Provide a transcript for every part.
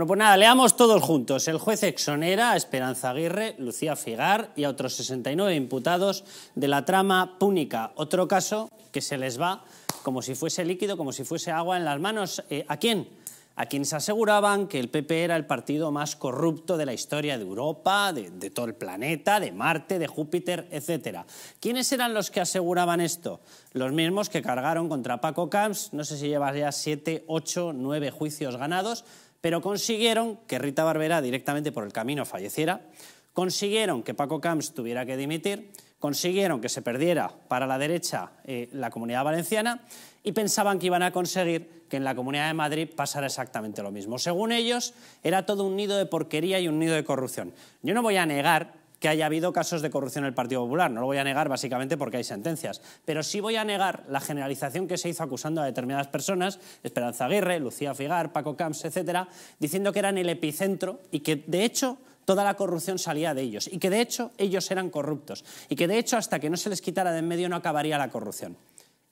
Bueno, pues nada, leamos todos juntos. El juez exonera a Esperanza Aguirre, Lucía Figar y a otros 69 imputados de la trama púnica. Otro caso que se les va como si fuese líquido, como si fuese agua en las manos. Eh, ¿A quién? A quienes aseguraban que el PP era el partido más corrupto de la historia de Europa, de, de todo el planeta, de Marte, de Júpiter, etc. ¿Quiénes eran los que aseguraban esto? Los mismos que cargaron contra Paco Camps, no sé si llevas ya siete, ocho, nueve juicios ganados, pero consiguieron que Rita Barberá directamente por el camino falleciera, consiguieron que Paco Camps tuviera que dimitir, consiguieron que se perdiera para la derecha eh, la comunidad valenciana y pensaban que iban a conseguir que en la comunidad de Madrid pasara exactamente lo mismo. Según ellos, era todo un nido de porquería y un nido de corrupción. Yo no voy a negar que haya habido casos de corrupción en el Partido Popular. No lo voy a negar básicamente porque hay sentencias. Pero sí voy a negar la generalización que se hizo acusando a determinadas personas, Esperanza Aguirre, Lucía Figar, Paco Camps, etcétera, diciendo que eran el epicentro y que de hecho toda la corrupción salía de ellos y que de hecho ellos eran corruptos y que de hecho hasta que no se les quitara de en medio no acabaría la corrupción.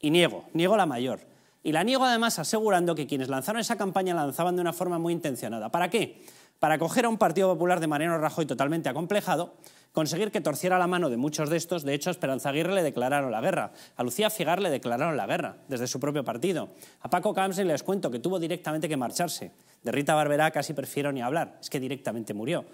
Y niego, niego la mayor. Y la niego además asegurando que quienes lanzaron esa campaña la lanzaban de una forma muy intencionada. ¿Para qué? para coger a un Partido Popular de Mariano Rajoy totalmente acomplejado, conseguir que torciera la mano de muchos de estos. De hecho, a Esperanza Aguirre le declararon la guerra, a Lucía Figar le declararon la guerra desde su propio partido, a Paco Camps les cuento que tuvo directamente que marcharse, de Rita Barberá casi prefiero ni hablar, es que directamente murió.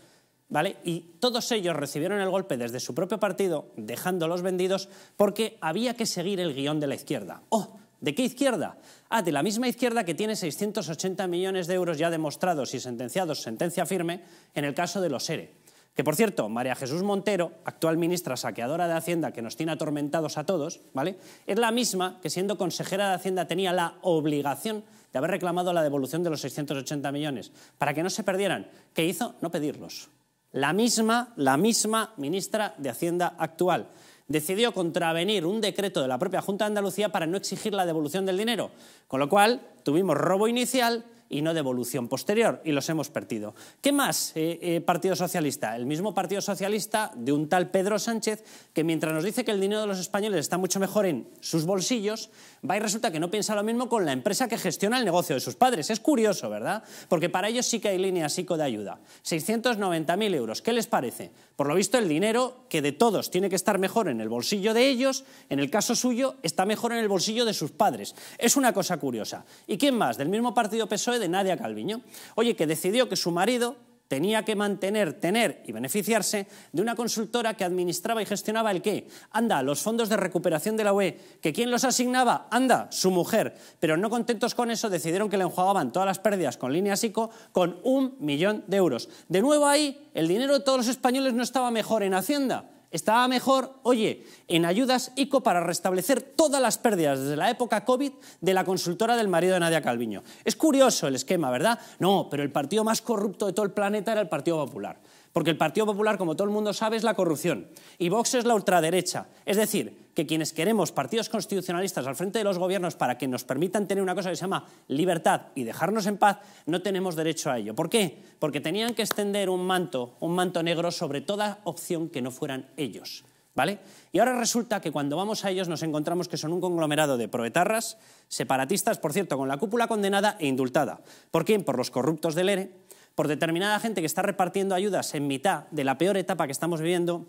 ¿Vale? Y todos ellos recibieron el golpe desde su propio partido, dejándolos vendidos, porque había que seguir el guión de la izquierda. ¡Oh! ¿De qué izquierda? Ah, de la misma izquierda que tiene 680 millones de euros ya demostrados y sentenciados, sentencia firme, en el caso de los ERE. Que por cierto, María Jesús Montero, actual ministra saqueadora de Hacienda que nos tiene atormentados a todos, ¿vale? Es la misma que siendo consejera de Hacienda tenía la obligación de haber reclamado la devolución de los 680 millones, para que no se perdieran. ¿Qué hizo? No pedirlos. La misma, la misma ministra de Hacienda actual decidió contravenir un decreto de la propia Junta de Andalucía para no exigir la devolución del dinero, con lo cual tuvimos robo inicial, y no devolución posterior, y los hemos perdido. ¿Qué más, eh, eh, Partido Socialista? El mismo Partido Socialista de un tal Pedro Sánchez, que mientras nos dice que el dinero de los españoles está mucho mejor en sus bolsillos, va y resulta que no piensa lo mismo con la empresa que gestiona el negocio de sus padres. Es curioso, ¿verdad? Porque para ellos sí que hay línea psico de ayuda. 690.000 euros, ¿qué les parece? Por lo visto, el dinero que de todos tiene que estar mejor en el bolsillo de ellos, en el caso suyo, está mejor en el bolsillo de sus padres. Es una cosa curiosa. ¿Y quién más? Del mismo partido PSOE de Nadia Calviño. Oye, que decidió que su marido tenía que mantener, tener y beneficiarse de una consultora que administraba y gestionaba el qué. Anda, los fondos de recuperación de la UE, que quién los asignaba, anda, su mujer. Pero no contentos con eso, decidieron que le enjuagaban todas las pérdidas con líneas ICO con un millón de euros. De nuevo ahí, el dinero de todos los españoles no estaba mejor en Hacienda estaba mejor, oye, en ayudas ICO para restablecer todas las pérdidas desde la época COVID de la consultora del marido de Nadia Calviño. Es curioso el esquema, ¿verdad? No, pero el partido más corrupto de todo el planeta era el Partido Popular. Porque el Partido Popular, como todo el mundo sabe, es la corrupción. Y Vox es la ultraderecha. Es decir, que quienes queremos partidos constitucionalistas al frente de los gobiernos para que nos permitan tener una cosa que se llama libertad y dejarnos en paz, no tenemos derecho a ello. ¿Por qué? Porque tenían que extender un manto, un manto negro sobre toda opción que no fueran ellos. ¿Vale? Y ahora resulta que cuando vamos a ellos nos encontramos que son un conglomerado de proetarras, separatistas, por cierto, con la cúpula condenada e indultada. ¿Por quién? Por los corruptos del ERE, por determinada gente que está repartiendo ayudas en mitad de la peor etapa que estamos viviendo,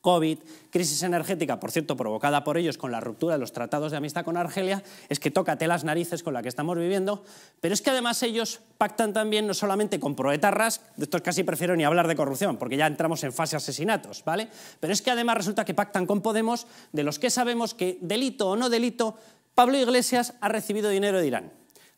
COVID, crisis energética, por cierto, provocada por ellos con la ruptura de los tratados de amistad con Argelia, es que tócate las narices con la que estamos viviendo, pero es que además ellos pactan también no solamente con proetarras de estos casi prefiero ni hablar de corrupción, porque ya entramos en fase asesinatos, ¿vale? Pero es que además resulta que pactan con Podemos, de los que sabemos que, delito o no delito, Pablo Iglesias ha recibido dinero de Irán,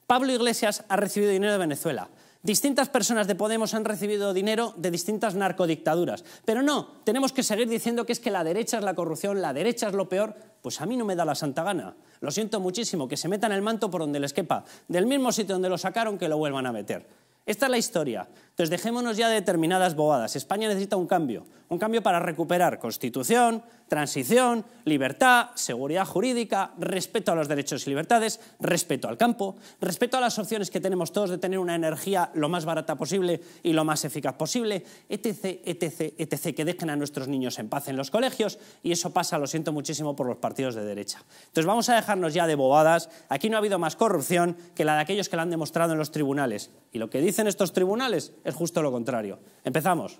Pablo Iglesias ha recibido dinero de Venezuela, Distintas personas de Podemos han recibido dinero de distintas narcodictaduras. Pero no, tenemos que seguir diciendo que es que la derecha es la corrupción, la derecha es lo peor. Pues a mí no me da la santa gana. Lo siento muchísimo, que se metan el manto por donde les quepa. Del mismo sitio donde lo sacaron, que lo vuelvan a meter. Esta es la historia. Entonces dejémonos ya de determinadas bobadas. España necesita un cambio, un cambio para recuperar constitución, transición, libertad, seguridad jurídica, respeto a los derechos y libertades, respeto al campo, respeto a las opciones que tenemos todos de tener una energía lo más barata posible y lo más eficaz posible, etc, etc, etc, que dejen a nuestros niños en paz en los colegios y eso pasa, lo siento muchísimo, por los partidos de derecha. Entonces vamos a dejarnos ya de bobadas, aquí no ha habido más corrupción que la de aquellos que la han demostrado en los tribunales y lo que dicen estos tribunales es justo lo contrario. Empezamos.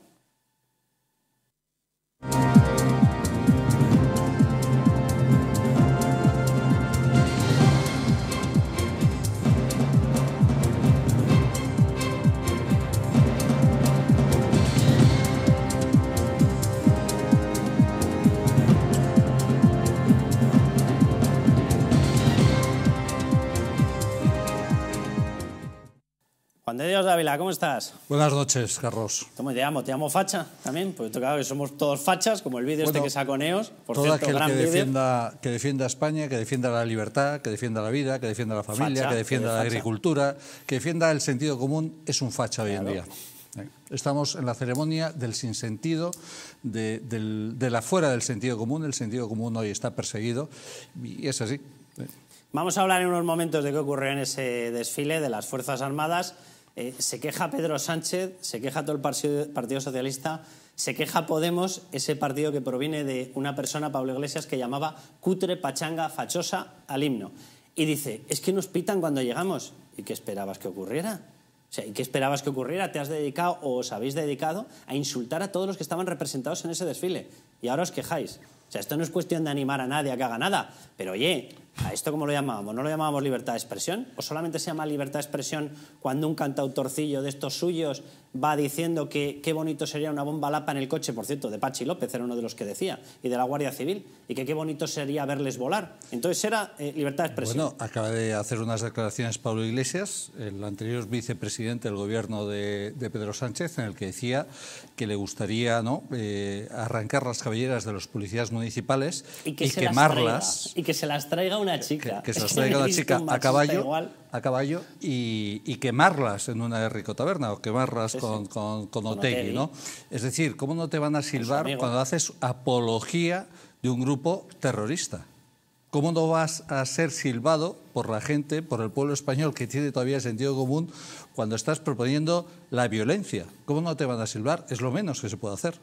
Juan de Dios ¿cómo estás? Buenas noches, Carlos. ¿Cómo te llamo? ¿Te llamo Facha también? porque claro que somos todos fachas, como el vídeo este que sacó Neos. Por cierto, que, defienda, que España, que defienda la libertad, que defienda la vida, que defienda la familia, que defienda eh, la agricultura, que defienda el sentido común, es un facha hoy en día. Eh, estamos en la ceremonia del sinsentido, de, de la fuera del sentido común. El sentido común hoy está perseguido y es así. Vamos a hablar en unos momentos de qué ocurrió en ese desfile de las Fuerzas Armadas eh, se queja Pedro Sánchez, se queja todo el partido, Socialista, se queja Podemos, ese partido que proviene de una persona, Pablo Iglesias, que llamaba cutre, pachanga, fachosa al himno. Y dice, es que nos pitan cuando llegamos. ¿Y qué esperabas que ocurriera? O sea, ¿y qué esperabas que ocurriera? ¿Te has dedicado o os habéis dedicado a insultar a todos los que estaban representados en ese desfile? y ahora os quejáis. O sea, esto no es cuestión de animar a nadie a que haga nada, pero oye, ¿a esto cómo lo llamábamos? ¿No lo llamábamos libertad de expresión? ¿O solamente se llama libertad de expresión cuando un cantautorcillo de estos suyos va diciendo que qué bonito sería una bomba lapa en el coche, por cierto, de Pachi López era uno de los que decía, y de la Guardia Civil, y que qué bonito sería verles volar? Entonces era eh, libertad de expresión. Bueno, acaba de hacer unas declaraciones Pablo Iglesias, el anterior vicepresidente del gobierno de, Pedro Sánchez, en el que decía que le gustaría ¿no? Eh, arrancar las cabelleras de los policías municipales y, quemarlas. y que se las traiga una chica. Que, se las traiga una chica a caballo, a caballo y, quemarlas en una rico taberna o quemarlas con, con, Otegui, ¿no? Es decir, ¿cómo no te van a silbar cuando haces apología de un grupo terrorista? ¿Cómo no vas a ser silbado por la gente, por el pueblo español que tiene todavía sentido común, cuando estás proponiendo la violencia? ¿Cómo no te van a silbar? Es lo menos que se puede hacer.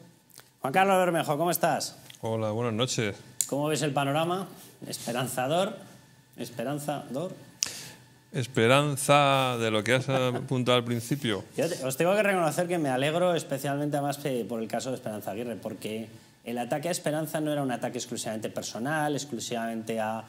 Juan Carlos Bermejo, ¿cómo estás? Hola, buenas noches. ¿Cómo ves el panorama? Esperanzador. Esperanzador. Esperanza de lo que has apuntado al principio. os tengo que reconocer que me alegro especialmente además por el caso de Esperanza Aguirre, porque el ataque a Esperanza no era un ataque exclusivamente personal, exclusivamente a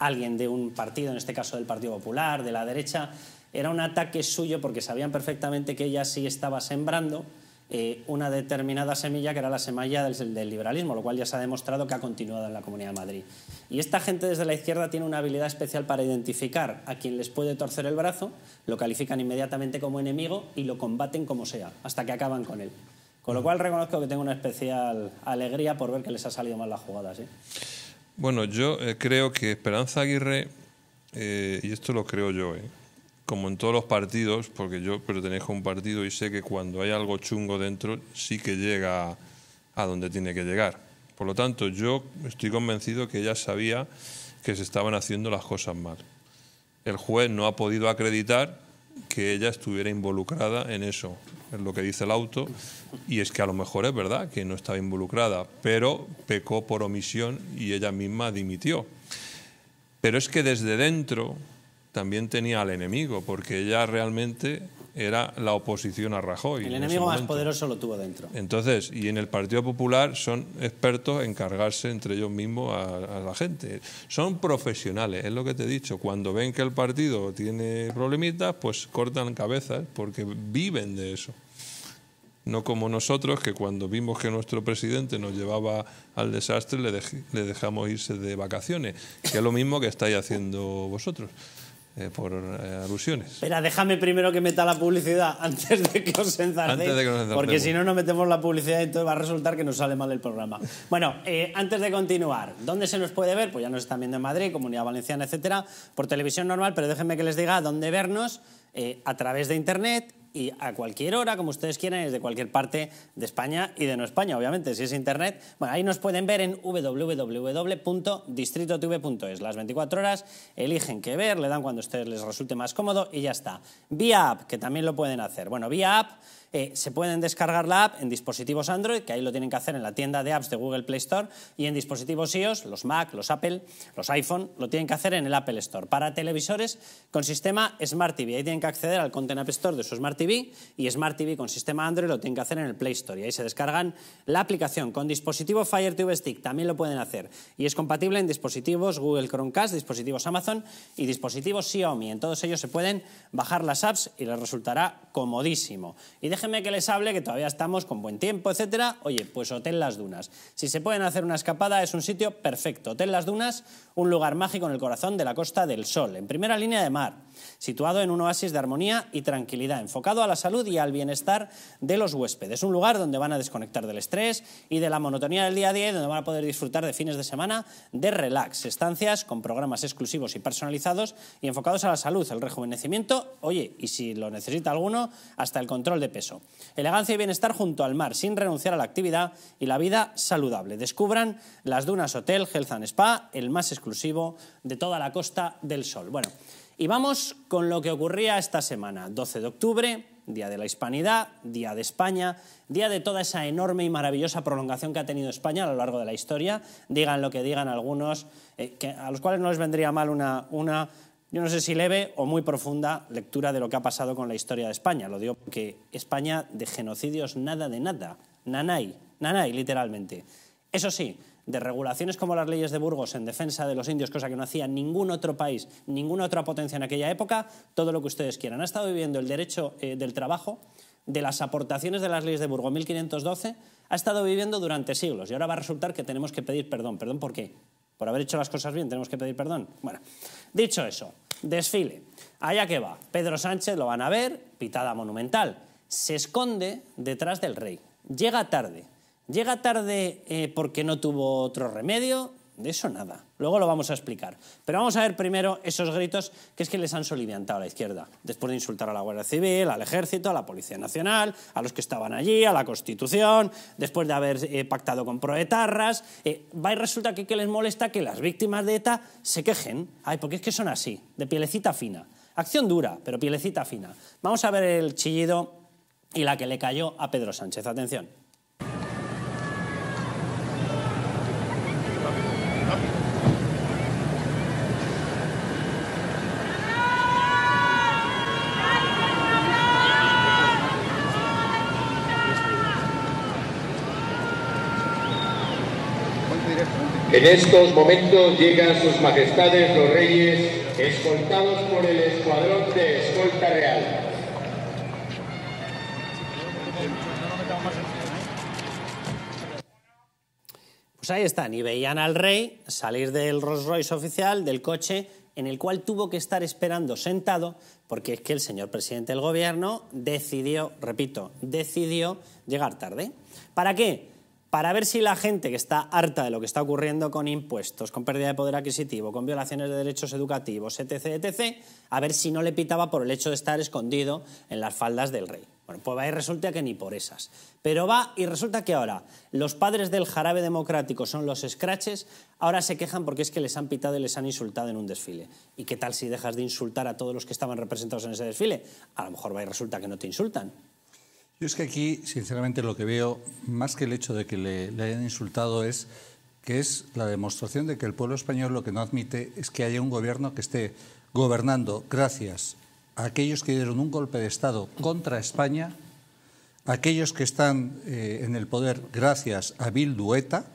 alguien de un partido, en este caso del Partido Popular, de la derecha, era un ataque suyo porque sabían perfectamente que ella sí estaba sembrando eh, una determinada semilla que era la semilla del, liberalismo, lo cual ya se ha demostrado que ha continuado en la Comunidad de Madrid. Y esta gente desde la izquierda tiene una habilidad especial para identificar a quien les puede torcer el brazo, lo califican inmediatamente como enemigo y lo combaten como sea, hasta que acaban con él. Con lo cual reconozco que tengo una especial alegría por ver que les ha salido mal la jugada. Bueno, yo eh, creo que Esperanza Aguirre, eh, y esto lo creo yo, ¿eh? como en todos los partidos, porque yo pertenezco a un partido y sé que cuando hay algo chungo dentro sí que llega a donde tiene que llegar. Por lo tanto, yo estoy convencido que ella sabía que se estaban haciendo las cosas mal. El juez no ha podido acreditar que ella estuviera involucrada en eso, es lo que dice el auto, y es que a lo mejor es verdad que no estaba involucrada, pero pecó por omisión y ella misma dimitió. Pero es que desde dentro también tenía al enemigo, porque ella realmente era la oposición a Rajoy. El enemigo más poderoso lo tuvo dentro. Entonces, y en el Partido Popular son expertos en cargarse entre ellos mismos a, la gente. Son profesionales, es lo que te he dicho. Cuando ven que el partido tiene problemitas, pues cortan cabezas porque viven de eso. No como nosotros, que cuando vimos que nuestro presidente nos llevaba al desastre, le dejamos irse de vacaciones, que es lo mismo que estáis haciendo vosotros. Eh, por eh, alusiones. Espera, déjame primero que meta la publicidad antes de que os Porque si no, no metemos la publicidad y entonces va a resultar que nos sale mal el programa. Bueno, eh, antes de continuar, ¿dónde se nos puede ver? Pues ya nos están viendo en Madrid, Comunidad Valenciana, etcétera, por televisión normal, pero déjenme que les diga dónde vernos a través de internet y a cualquier hora, como ustedes quieran, desde cualquier parte de España y de no España, obviamente, si es internet. Bueno, ahí nos pueden ver en www.distritotv.es. Las 24 horas eligen qué ver, le dan cuando a ustedes les resulte más cómodo y ya está. Vía app, que también lo pueden hacer. Bueno, vía app eh, se pueden descargar la app en dispositivos Android, que ahí lo tienen que hacer en la tienda de apps de Google Play Store, y en dispositivos iOS, los Mac, los Apple, los iPhone, lo tienen que hacer en el Apple Store. Para televisores con sistema Smart TV, ahí tienen que acceder al Content App Store de su Smart TV y Smart TV con sistema Android lo tienen que hacer en el Play Store y ahí se descargan la aplicación. Con dispositivo Fire TV Stick también lo pueden hacer y es compatible en dispositivos Google Chromecast, dispositivos Amazon y dispositivos Xiaomi. En todos ellos se pueden bajar las apps y les resultará comodísimo. Y déjeme que les hable, que todavía estamos con buen tiempo, etcétera. Oye, pues Hotel Las Dunas. Si se pueden hacer una escapada, es un sitio perfecto. Hotel Las Dunas, un lugar mágico en el corazón de la Costa del Sol, en primera línea de mar situado en un oasis de armonía y tranquilidad, enfocado a la salud y al bienestar de los huéspedes. Un lugar donde van a desconectar del estrés y de la monotonía del día a día donde van a poder disfrutar de fines de semana de relax, estancias con programas exclusivos y personalizados y enfocados a la salud, el rejuvenecimiento, oye, y si lo necesita alguno, hasta el control de peso. Elegancia y bienestar junto al mar, sin renunciar a la actividad y la vida saludable. Descubran las Dunas Hotel Health and Spa, el más exclusivo de toda la Costa del Sol. Y vamos con lo que ocurría esta semana, 12 de octubre, Día de la Hispanidad, Día de España, Día de toda esa enorme y maravillosa prolongación que ha tenido España a lo largo de la historia, digan lo que digan algunos, eh, a los cuales no les vendría mal una, una, yo no sé si leve o muy profunda lectura de lo que ha pasado con la historia de España. Lo digo porque España de genocidios nada de nada, nanay, nanay literalmente. Eso sí, de regulaciones como las leyes de Burgos en defensa de los indios, cosa que no hacía ningún otro país, ninguna otra potencia en aquella época, todo lo que ustedes quieran. Ha estado viviendo el derecho eh, del trabajo, de las aportaciones de las leyes de Burgos 1512, ha estado viviendo durante siglos y ahora va a resultar que tenemos que pedir perdón. ¿Perdón por qué? Por haber hecho las cosas bien, tenemos que pedir perdón. Bueno, dicho eso, desfile. Allá que va. Pedro Sánchez lo van a ver, pitada monumental. Se esconde detrás del rey. Llega tarde, Llega tarde eh, porque no tuvo otro remedio, de eso nada. Luego lo vamos a explicar. Pero vamos a ver primero esos gritos que es que les han soliviantado a la izquierda, después de insultar a la Guardia Civil, al Ejército, a la Policía Nacional, a los que estaban allí, a la Constitución, después de haber eh, pactado con proetarras. Eh, va y resulta que, les molesta que las víctimas de ETA se quejen. Ay, porque es que son así, de pielecita fina. Acción dura, pero pielecita fina. Vamos a ver el chillido y la que le cayó a Pedro Sánchez. Atención. En estos momentos llegan sus majestades los reyes escoltados por el escuadrón de escolta real. Pues ahí están, y veían al rey salir del Rolls Royce oficial, del coche, en el cual tuvo que estar esperando sentado, porque es que el señor presidente del gobierno decidió, repito, decidió llegar tarde. ¿Para qué? para ver si la gente que está harta de lo que está ocurriendo con impuestos, con pérdida de poder adquisitivo, con violaciones de derechos educativos, etc., etc., a ver si no le pitaba por el hecho de estar escondido en las faldas del rey. Bueno, pues va y resulta que ni por esas. Pero va y resulta que ahora los padres del jarabe democrático son los scratches, ahora se quejan porque es que les han pitado y les han insultado en un desfile. ¿Y qué tal si dejas de insultar a todos los que estaban representados en ese desfile? A lo mejor va y resulta que no te insultan. Yo es que aquí, sinceramente, lo que veo, más que el hecho de que le, hayan insultado, es que es la demostración de que el pueblo español lo que no admite es que haya un gobierno que esté gobernando gracias a aquellos que dieron un golpe de Estado contra España, aquellos que están eh, en el poder gracias a Bildueta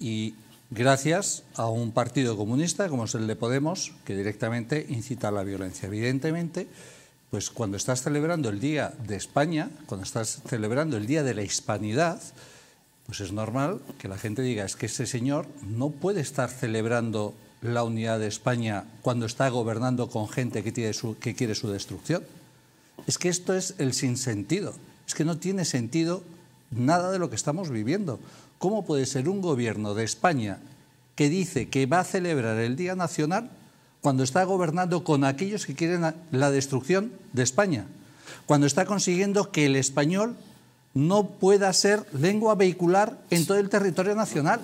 y gracias a un partido comunista como es el de Podemos, que directamente incita a la violencia. Evidentemente, pues cuando estás celebrando el Día de España, cuando estás celebrando el Día de la Hispanidad, pues es normal que la gente diga, es que ese señor no puede estar celebrando la unidad de España cuando está gobernando con gente que, que quiere su destrucción. Es que esto es el sinsentido, es que no tiene sentido nada de lo que estamos viviendo. ¿Cómo puede ser un gobierno de España que dice que va a celebrar el Día Nacional cuando está gobernando con aquellos que quieren la destrucción de España, cuando está consiguiendo que el español no pueda ser lengua vehicular en todo el territorio nacional.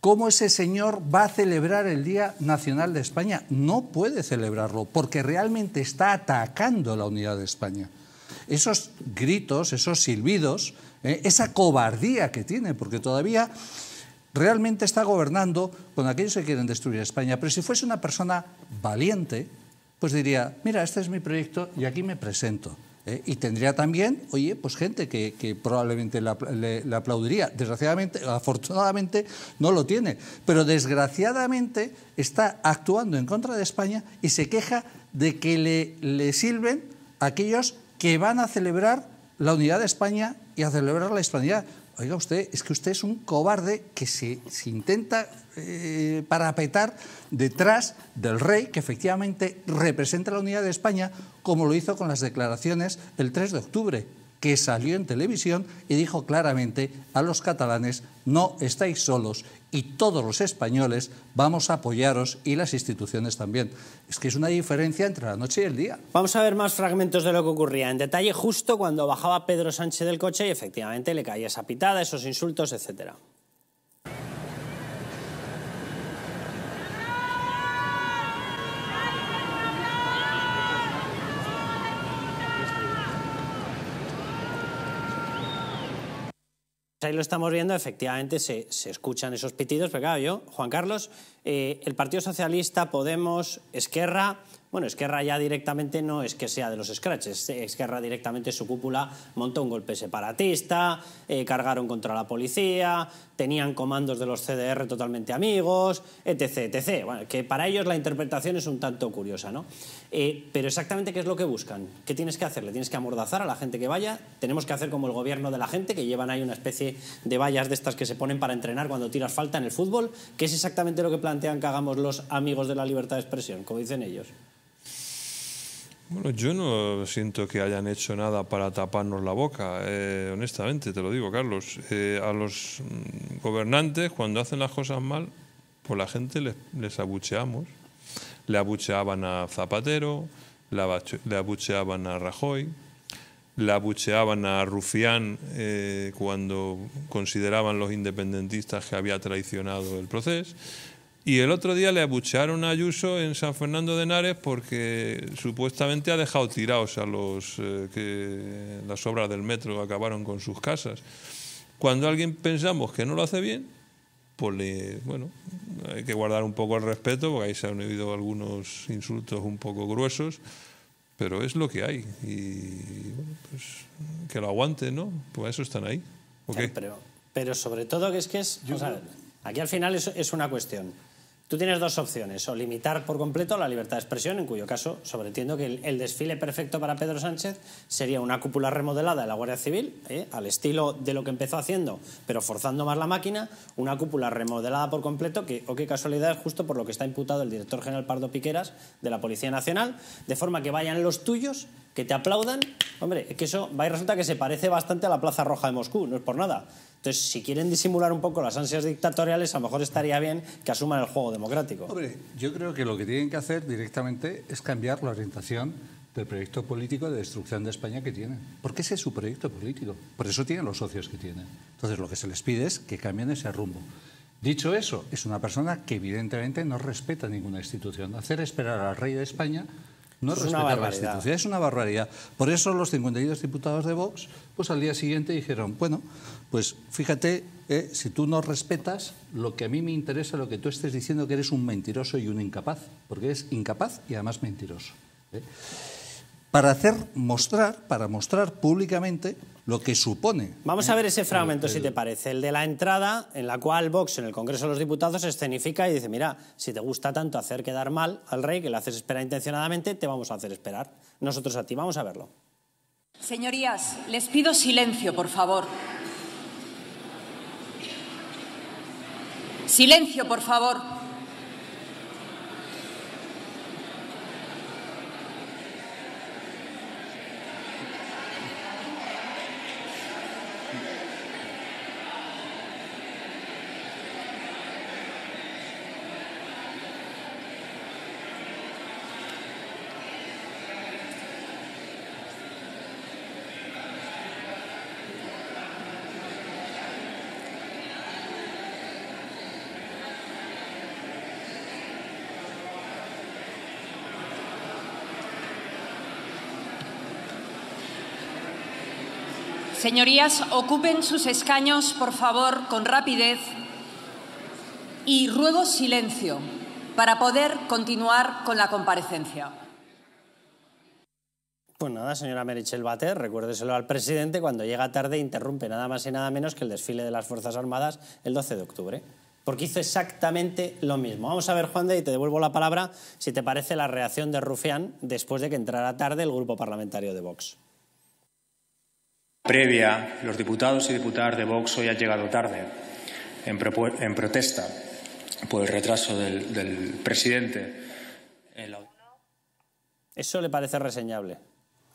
¿Cómo ese señor va a celebrar el Día Nacional de España? No puede celebrarlo porque realmente está atacando la unidad de España. Esos gritos, esos silbidos, eh, esa cobardía que tiene, porque todavía realmente está gobernando con aquellos que quieren destruir España. Pero si fuese una persona valiente, pues diría, mira, este es mi proyecto y aquí me presento. ¿eh? Y tendría también, oye, pues gente que, probablemente le, aplaudiría. Desgraciadamente, afortunadamente, no lo tiene. Pero desgraciadamente está actuando en contra de España y se queja de que le, le sirven aquellos que van a celebrar la unidad de España y a celebrar la hispanidad. Oiga usted, es que usted es un cobarde que se, intenta eh, parapetar detrás del rey que efectivamente representa la unidad de España, como lo hizo con las declaraciones el 3 de octubre, que salió en televisión y dijo claramente a los catalanes, no estáis solos y todos los españoles vamos a apoyaros y las instituciones también. Es que es una diferencia entre la noche y el día. Vamos a ver más fragmentos de lo que ocurría. En detalle, justo cuando bajaba Pedro Sánchez del coche y efectivamente le caía esa pitada, esos insultos, etcétera. Ahí lo estamos viendo, efectivamente se, escuchan esos pitidos, pero claro, yo, Juan Carlos, eh, el Partido Socialista, Podemos, Esquerra, bueno, Esquerra ya directamente no es que sea de los scratches, eh, Esquerra directamente su cúpula montó un golpe separatista, eh, cargaron contra la policía, tenían comandos de los CDR totalmente amigos, etc, etc. Bueno, que para ellos la interpretación es un tanto curiosa, ¿no? Eh, pero exactamente qué es lo que buscan. ¿Qué tienes que hacer? Le tienes que amordazar a la gente que vaya. Tenemos que hacer como el gobierno de la gente, que llevan ahí una especie de vallas de estas que se ponen para entrenar cuando tiras falta en el fútbol, qué es exactamente lo que plantean que hagamos los amigos de la libertad de expresión, como dicen ellos. Bueno, yo no siento que hayan hecho nada para taparnos la boca, eh, honestamente, te lo digo, Carlos. Eh, a los mm, gobernantes, cuando hacen las cosas mal, pues la gente les abucheamos le abucheaban a Zapatero, le abucheaban a Rajoy, le abucheaban a Rufián eh, cuando consideraban los independentistas que había traicionado el proceso. Y el otro día le abuchearon a Ayuso en San Fernando de Henares porque supuestamente ha dejado tirados a los eh, que las obras del metro acabaron con sus casas. Cuando alguien pensamos que no lo hace bien, pues bueno, hay que guardar un poco el respeto, porque ahí se han oído algunos insultos un poco gruesos, pero es lo que hay. Y bueno, pues que lo aguante ¿no? Pues eso están ahí. pero, pero, sobre todo que es que es... aquí al final es, es una cuestión. Tú tienes dos opciones, o limitar por completo la libertad de expresión, en cuyo caso sobreentiendo que el, desfile perfecto para Pedro Sánchez sería una cúpula remodelada de la Guardia Civil, ¿eh? al estilo de lo que empezó haciendo, pero forzando más la máquina, una cúpula remodelada por completo, que, o oh, qué casualidad, es justo por lo que está imputado el director general Pardo Piqueras de la Policía Nacional, de forma que vayan los tuyos, que te aplaudan. Hombre, es que eso va y resulta que se parece bastante a la Plaza Roja de Moscú, no es por nada. Entonces, si quieren disimular un poco las ansias dictatoriales, a lo mejor estaría bien que asuman el juego democrático. Hombre, yo creo que lo que tienen que hacer directamente es cambiar la orientación del proyecto político de destrucción de España que tienen. Porque ese es su proyecto político. Por eso tienen los socios que tienen. Entonces, lo que se les pide es que cambien ese rumbo. Dicho eso, es una persona que evidentemente no respeta ninguna institución. Hacer esperar al rey de España no es respetar una la institución. es una barbaridad. Por eso los 52 diputados de Vox, pues al día siguiente dijeron, bueno, pues fíjate, eh, si tú no respetas lo que a mí me interesa, lo que tú estés diciendo que eres un mentiroso y un incapaz, porque eres incapaz y además mentiroso. ¿eh? para hacer mostrar, para mostrar públicamente lo que supone. Vamos a ver ese fragmento, si te parece, el de la entrada en la cual Vox en el Congreso de los Diputados escenifica y dice, mira, si te gusta tanto hacer quedar mal al rey, que le haces esperar intencionadamente, te vamos a hacer esperar. Nosotros a ti, vamos a verlo. Señorías, les pido silencio, por favor. Silencio, por favor. Señorías, ocupen sus escaños, por favor, con rapidez y ruego silencio para poder continuar con la comparecencia. Pues nada, señora Merichel Bater, recuérdeselo al presidente, cuando llega tarde interrumpe nada más y nada menos que el desfile de las Fuerzas Armadas el 12 de octubre porque hizo exactamente lo mismo. Vamos a ver, Juan de, y te devuelvo la palabra, si te parece la reacción de Rufián después de que entrara tarde el grupo parlamentario de Vox previa, los diputados y diputadas de Vox hoy han llegado tarde en, protesta por el retraso del, presidente. Eso le parece reseñable.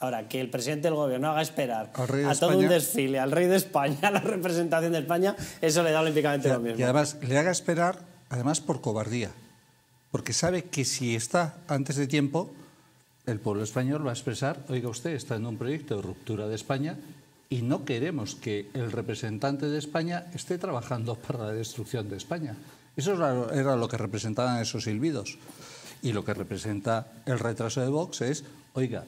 Ahora, que el presidente del gobierno haga esperar a todo un desfile, al rey de España, a la representación de España, eso le da olímpicamente lo mismo. Y además, le haga esperar, además, por cobardía. Porque sabe que si está antes de tiempo, el pueblo español va a expresar, oiga usted, está en un proyecto de ruptura de España y no queremos que el representante de España esté trabajando para la destrucción de España. Eso era lo que representaban esos silbidos. Y lo que representa el retraso de Vox es, oiga,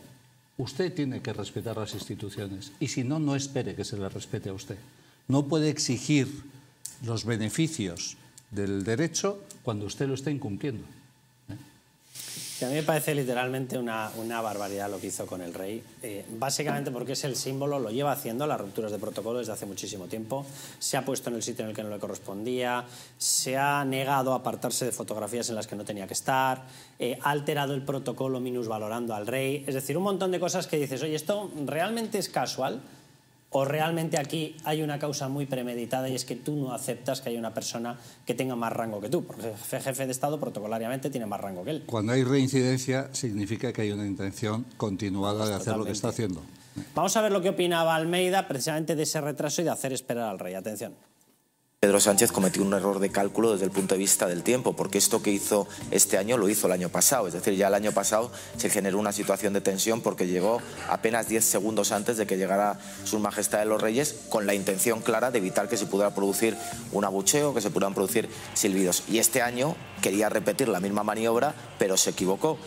usted tiene que respetar las instituciones y si no, no espere que se le respete a usted. No puede exigir los beneficios del derecho cuando usted lo está incumpliendo. ¿eh? Que a mí me parece literalmente una, barbaridad lo que hizo con el rey. Eh, básicamente porque es el símbolo, lo lleva haciendo las rupturas de protocolo desde hace muchísimo tiempo. Se ha puesto en el sitio en el que no le correspondía, se ha negado a apartarse de fotografías en las que no tenía que estar, eh, ha alterado el protocolo minusvalorando al rey. Es decir, un montón de cosas que dices, oye, esto realmente es casual o realmente aquí hay una causa muy premeditada y es que tú no aceptas que haya una persona que tenga más rango que tú, porque el jefe de Estado protocolariamente tiene más rango que él. Cuando hay reincidencia significa que hay una intención continuada de pues hacer lo que está haciendo. Vamos a ver lo que opinaba Almeida precisamente de ese retraso y de hacer esperar al rey. Atención. Pedro Sánchez cometió un error de cálculo desde el punto de vista del tiempo, porque esto que hizo este año lo hizo el año pasado. Es decir, ya el año pasado se generó una situación de tensión porque llegó apenas 10 segundos antes de que llegara Su Majestad de los Reyes con la intención clara de evitar que se pudiera producir un abucheo, que se pudieran producir silbidos. Y este año quería repetir la misma maniobra, pero se equivocó.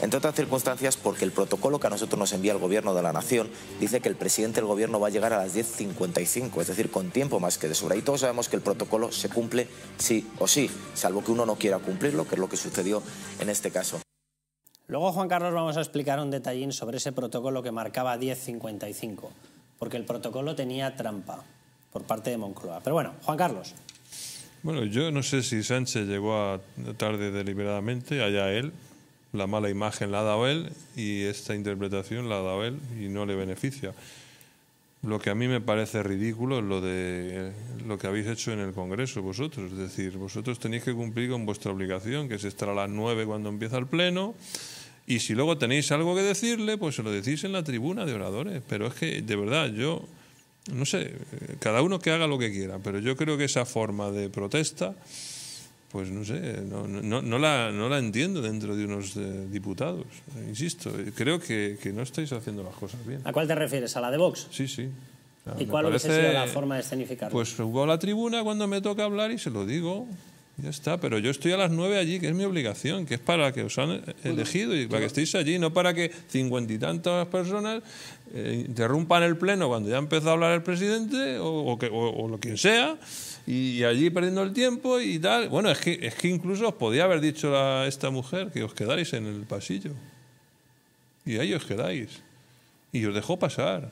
Entre otras circunstancias porque el protocolo que a nosotros nos envía el Gobierno de la Nación dice que el presidente del Gobierno va a llegar a las 10.55, es decir, con tiempo más que de sobra. Y todos sabemos que el protocolo se cumple sí o sí, salvo que uno no quiera cumplirlo, que es lo que sucedió en este caso. Luego, Juan Carlos, vamos a explicar un detallín sobre ese protocolo que marcaba 10.55, porque el protocolo tenía trampa por parte de Moncloa. Pero bueno, Juan Carlos. Bueno, yo no sé si Sánchez llegó a tarde deliberadamente, allá él, la mala imagen la ha dado él y esta interpretación la ha dado él y no le beneficia. Lo que a mí me parece ridículo es lo de lo que habéis hecho en el Congreso vosotros, es decir, vosotros tenéis que cumplir con vuestra obligación, que es estar a las nueve cuando empieza el pleno. Y si luego tenéis algo que decirle, pues se lo decís en la tribuna de oradores. Pero es que, de verdad, yo, no sé, cada uno que haga lo que quiera, pero yo creo que esa forma de protesta pues no sé, no, no, la, no la entiendo dentro de unos eh, diputados. Insisto, creo que, no estáis haciendo las cosas bien. ¿A cuál te refieres? ¿A la de Vox? Sí, sí. ¿Y cuál es sido la forma de escenificarlo? Pues subo a la tribuna cuando me toca hablar y se lo digo. Ya está, pero yo estoy a las nueve allí, que es mi obligación, que es para que os han elegido y para que estéis allí, no para que cincuenta y tantas personas eh, interrumpan el pleno cuando ya ha empezado a hablar el presidente o, que, o lo quien sea y allí perdiendo el tiempo y tal. Bueno, es que, es que incluso os podía haber dicho a esta mujer que os quedáis en el pasillo. Y ahí os quedáis. Y os dejó pasar.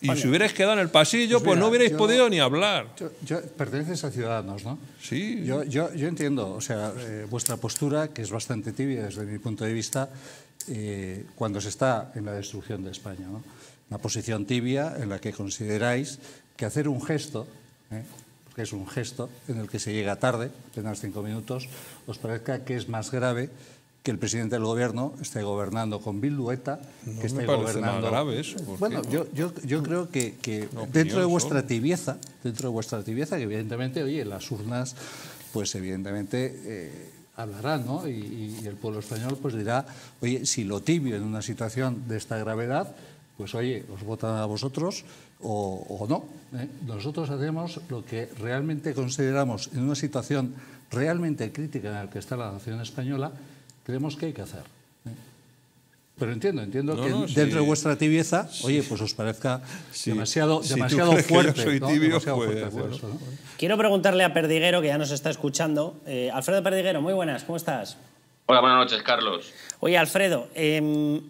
Y si hubierais quedado en el pasillo, pues, pues no hubierais podido ni hablar. Yo, perteneces a Ciudadanos, ¿no? Sí. Yo, yo entiendo, o sea, eh, vuestra postura, que es bastante tibia desde mi punto de vista, eh, cuando se está en la destrucción de España, ¿no? Una posición tibia en la que consideráis que hacer un gesto, ¿eh? que es un gesto en el que se llega tarde, apenas cinco minutos, os parezca que es más grave que el presidente del gobierno esté gobernando con Bildueta, que esté gobernando. Grave eso, bueno, yo, creo que, dentro de vuestra tibieza, dentro de vuestra tibieza, que evidentemente, oye, las urnas, pues evidentemente eh, hablarán, ¿no? Y, y el pueblo español pues dirá, oye, si lo tibio en una situación de esta gravedad pues oye, os votan a vosotros o, no. ¿eh? Nosotros hacemos lo que realmente consideramos en una situación realmente crítica en la que está la nación española, creemos que hay que hacer. ¿eh? Pero entiendo, entiendo que dentro de vuestra tibieza, oye, pues os parezca demasiado, demasiado fuerte. tibio, pues, Quiero preguntarle a Perdiguero, que ya nos está escuchando. Eh, Alfredo Perdiguero, muy buenas, ¿cómo estás? Hola, buenas noches, Carlos. Oye, Alfredo, em,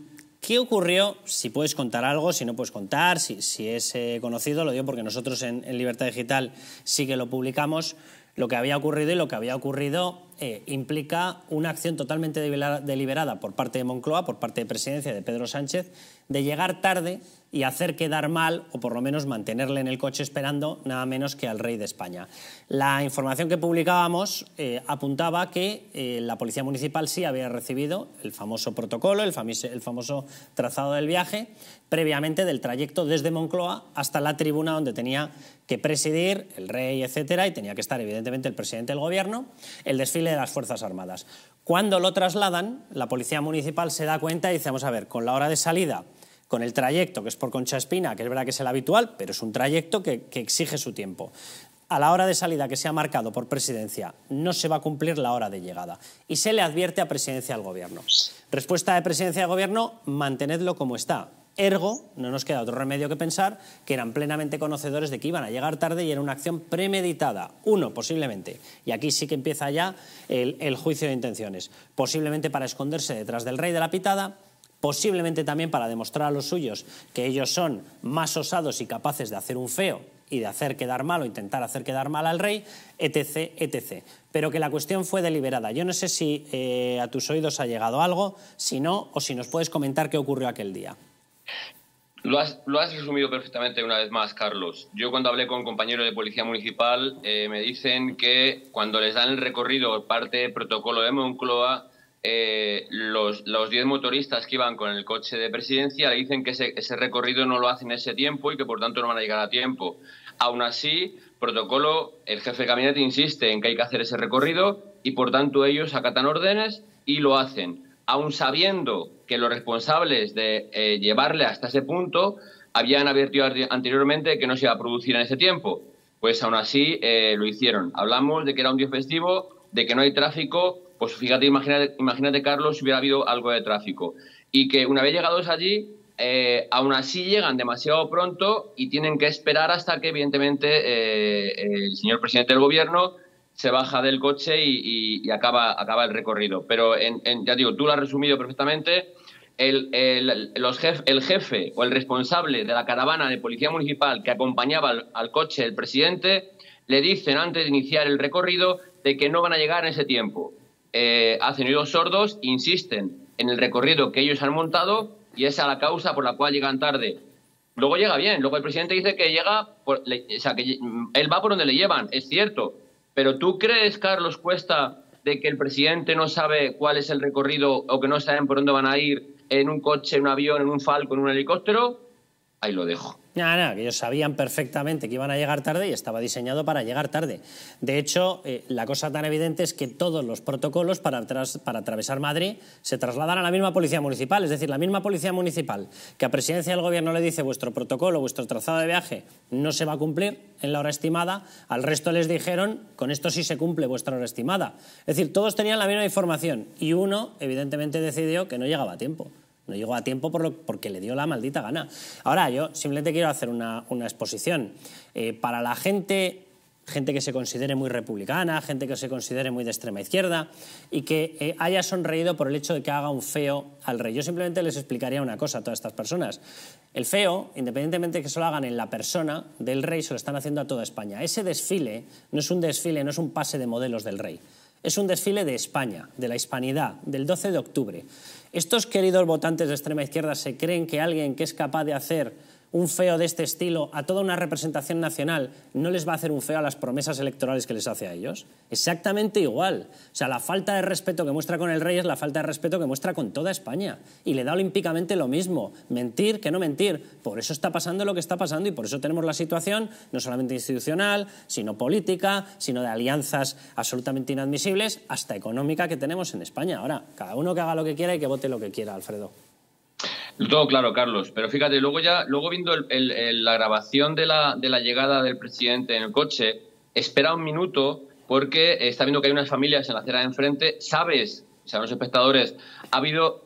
¿Qué ocurrió? Si puedes contar algo, si no puedes contar, si, si es eh, conocido, lo digo porque nosotros en, Libertad Digital sí que lo publicamos, lo que había ocurrido y lo que había ocurrido eh, implica una acción totalmente deliberada por parte de Moncloa, por parte de Presidencia, de Pedro Sánchez, de llegar tarde y hacer quedar mal, o por lo menos mantenerle en el coche esperando, nada menos que al rey de España. La información que publicábamos eh, apuntaba que eh, la Policía Municipal sí había recibido el famoso protocolo, el, famoso trazado del viaje, previamente del trayecto desde Moncloa hasta la tribuna donde tenía que presidir el rey, etcétera, y tenía que estar evidentemente el presidente del gobierno, el desfile de las Fuerzas Armadas. Cuando lo trasladan, la policía municipal se da cuenta y dice, vamos a ver, con la hora de salida con el trayecto, que es por Concha Espina, que es verdad que es el habitual, pero es un trayecto que, exige su tiempo a la hora de salida que se ha marcado por presidencia no se va a cumplir la hora de llegada y se le advierte a presidencia al gobierno. Respuesta de presidencia del gobierno, mantenedlo como está. Ergo, no nos queda otro remedio que pensar que eran plenamente conocedores de que iban a llegar tarde y era una acción premeditada. Uno, posiblemente, y aquí sí que empieza ya el juicio de intenciones, posiblemente para esconderse detrás del rey de la pitada posiblemente también para demostrar a los suyos que ellos son más osados y capaces de hacer un feo y de hacer quedar mal o intentar hacer quedar mal al rey, etc., etc. Pero que la cuestión fue deliberada. Yo no sé si eh, a tus oídos ha llegado algo, si no, o si nos puedes comentar qué ocurrió aquel día. Lo has, lo has resumido perfectamente una vez más, Carlos. Yo cuando hablé con compañeros de Policía Municipal eh, me dicen que cuando les dan el recorrido parte del protocolo de Moncloa, eh, los 10 motoristas que iban con el coche de presidencia le dicen que ese, recorrido no lo hacen en ese tiempo y que por tanto no van a llegar a tiempo. Aún así, protocolo, el jefe de gabinete insiste en que hay que hacer ese recorrido y por tanto ellos acatan órdenes y lo hacen, Aún sabiendo que los responsables de eh, llevarle hasta ese punto habían advertido anteriormente que no se iba a producir en ese tiempo. Pues aún así eh, lo hicieron. Hablamos de que era un día festivo, de que no hay tráfico pues fíjate, imagínate, imagínate Carlos, si hubiera habido algo de tráfico. Y que una vez llegados allí, eh, aún así llegan demasiado pronto y tienen que esperar hasta que, evidentemente, eh, el señor presidente del gobierno se baja del coche y, acaba, el recorrido. Pero ya digo, tú lo has resumido perfectamente. El, jefe o el responsable de la caravana de policía municipal que acompañaba al, coche del presidente le dicen antes de iniciar el recorrido de que no van a llegar en ese tiempo eh, hacen oídos sordos, insisten en el recorrido que ellos han montado y esa es la causa por la cual llegan tarde. Luego llega bien, luego el presidente dice que llega, o sea, que él va por donde le llevan, es cierto. Pero tú crees, Carlos Cuesta, de que el presidente no sabe cuál es el recorrido o que no saben por dónde van a ir en un coche, en un avión, en un falco, en un helicóptero? Ahí lo dejo. No, que ellos sabían perfectamente que iban a llegar tarde y estaba diseñado para llegar tarde. De hecho, eh, la cosa tan evidente es que todos los protocolos para, para atravesar Madrid se trasladan a la misma policía municipal, es decir, la misma policía municipal que a presidencia del gobierno le dice vuestro protocolo, vuestro trazado de viaje no se va a cumplir en la hora estimada, al resto les dijeron con esto sí se cumple vuestra hora estimada. Es decir, todos tenían la misma información y uno evidentemente decidió que no llegaba a tiempo. No llegó a tiempo por porque le dio la maldita gana. Ahora, yo simplemente quiero hacer una, exposición. Eh, para la gente gente que se considere muy republicana, gente que se considere muy de extrema izquierda y que eh, haya sonreído por el hecho de que haga un feo al rey. Yo simplemente les explicaría una cosa a todas estas personas. El feo, independientemente de que se lo hagan en la persona del rey, se lo están haciendo a toda España. Ese desfile no es un desfile, no es un pase de modelos del rey. Es un desfile de España, de la hispanidad, del 12 de octubre. Estos queridos votantes de extrema izquierda se creen que alguien que es capaz de hacer un feo de este estilo a toda una representación nacional no les va a hacer un feo a las promesas electorales que les hace a ellos? Exactamente igual. O sea, la falta de respeto que muestra con el rey es la falta de respeto que muestra con toda España. Y le da olímpicamente lo mismo. Mentir que no mentir. Por eso está pasando lo que está pasando y por eso tenemos la situación, no solamente institucional, sino política, sino de alianzas absolutamente inadmisibles, hasta económica que tenemos en España. Ahora, cada uno que haga lo que quiera y que vote lo que quiera, Alfredo. Todo claro, Carlos. Pero fíjate, luego ya, luego viendo la grabación de la, llegada del presidente en el coche, espera un minuto porque está viendo que hay unas familias en la acera de enfrente. Sabes, o sea, los espectadores, ha habido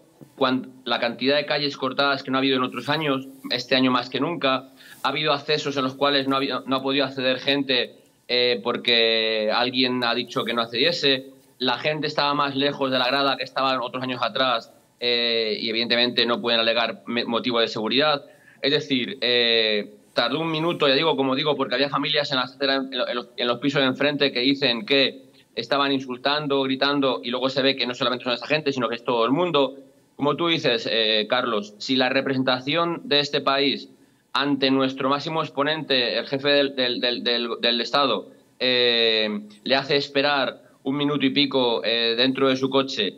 la cantidad de calles cortadas que no ha habido en otros años, este año más que nunca. Ha habido accesos en los cuales no ha, podido acceder gente eh, porque alguien ha dicho que no accediese. La gente estaba más lejos de la grada que estaba otros años atrás eh, y evidentemente no pueden alegar motivo de seguridad. Es decir, eh, tardó un minuto, ya digo, como digo, porque había familias en, los, pisos de enfrente que dicen que estaban insultando, gritando, y luego se ve que no solamente son esa gente, sino que es todo el mundo. Como tú dices, eh, Carlos, si la representación de este país ante nuestro máximo exponente, el jefe del, Estado, le hace esperar un minuto y pico dentro de su coche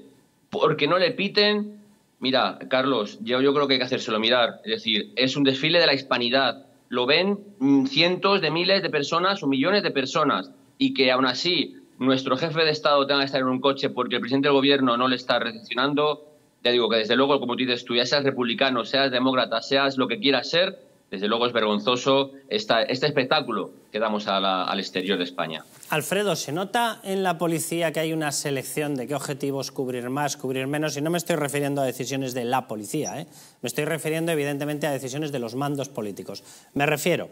porque no le piten. Mira, Carlos, yo, yo creo que hay que hacérselo mirar. Es decir, es un desfile de la hispanidad. Lo ven mm, cientos de miles de personas o millones de personas. Y que aún así nuestro jefe de Estado tenga que estar en un coche porque el presidente del gobierno no le está recepcionando, ya digo que desde luego, como tú dices tú, ya seas republicano, seas demócrata, seas lo que quieras ser, desde luego es vergonzoso este espectáculo que damos al exterior de España. Alfredo, ¿se nota en la policía que hay una selección de qué objetivos cubrir más, cubrir menos? Y no me estoy refiriendo a decisiones de la policía, ¿eh? me estoy refiriendo evidentemente a decisiones de los mandos políticos. Me refiero